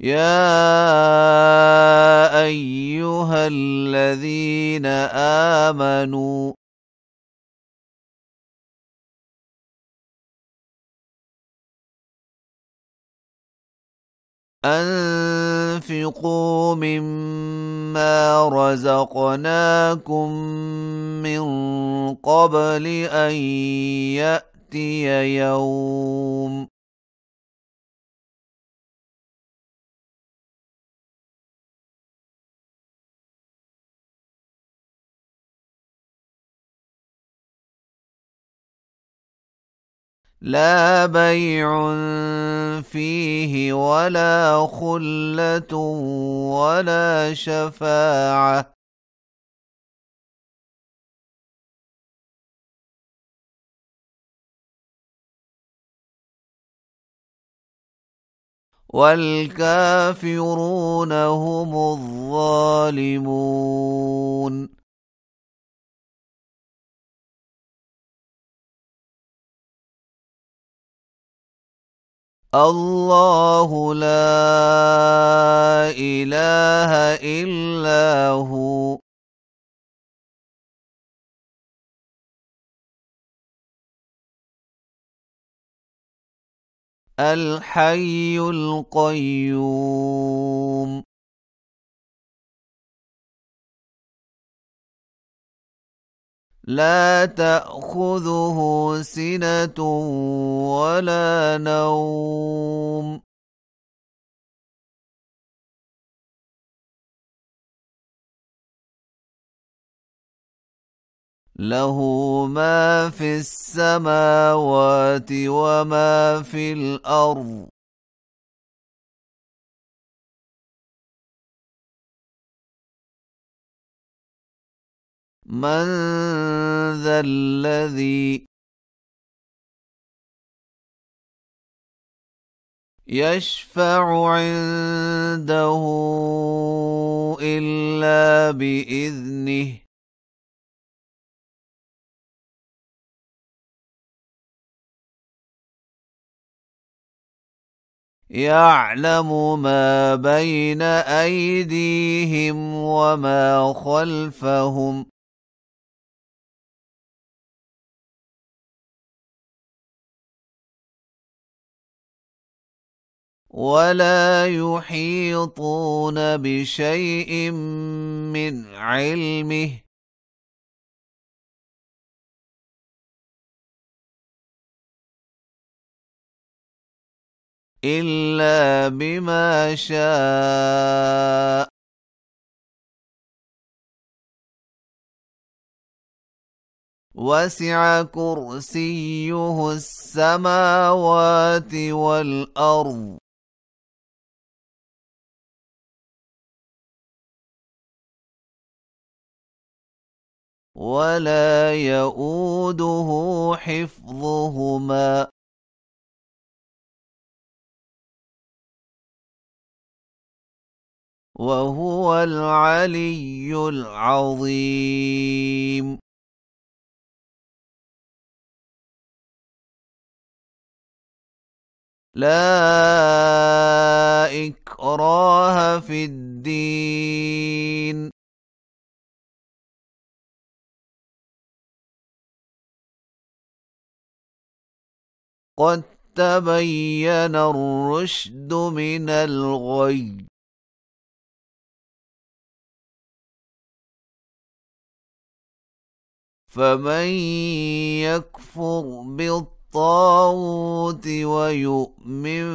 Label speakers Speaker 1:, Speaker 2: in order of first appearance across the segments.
Speaker 1: يا ايها الذين امنوا انفقوا
Speaker 2: مما رزقناكم
Speaker 1: من قبل ان ياتي يوم لا
Speaker 2: بيع فيه ولا خلة
Speaker 1: ولا شفاعة والكافرون هم الظالمون الله لا إله إلا هو الحي القيوم لا تاخذه سنه
Speaker 2: ولا
Speaker 1: نوم له ما في السماوات وما في الارض من ذا الذي يشفع عنده إلا بإذنه يعلم ما بين أيديهم وما خلفهم ولا يحيطون بشيء من علمه إلا بما شاء وسع كرسيه السماوات والأرض ولا يؤوده حفظهما وهو العلي العظيم لا قد تبين الرشد من الغي فمن يكفر بالطاغوت ويؤمن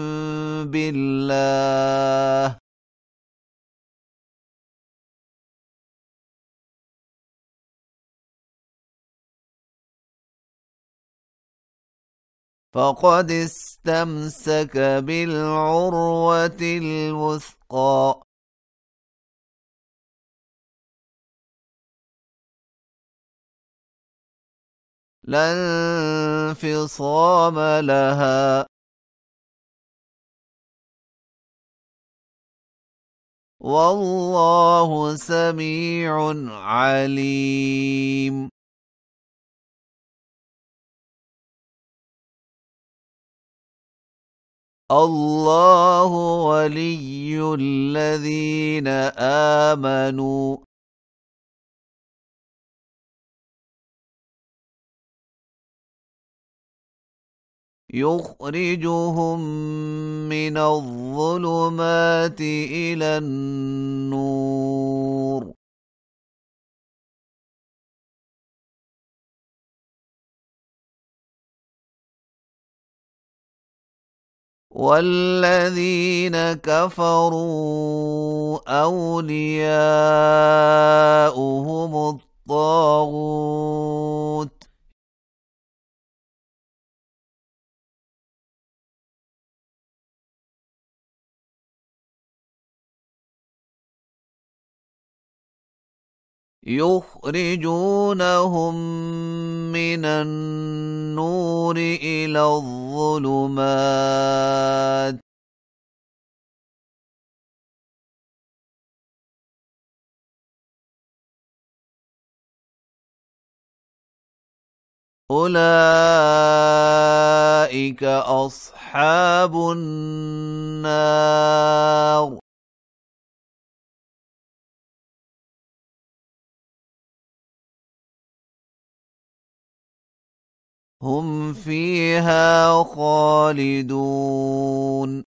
Speaker 1: بالله فقد استمسك بالعروة الوثقى لا انفصام لها والله سميع عليم الله ولي الذين آمنوا
Speaker 2: يخرجهم من الظلمات إلى
Speaker 1: النور والذين كفروا أولياؤهم يخرجونهم
Speaker 2: من النور إلى
Speaker 1: الظلمات أولئك أصحاب النار هم فيها خالدون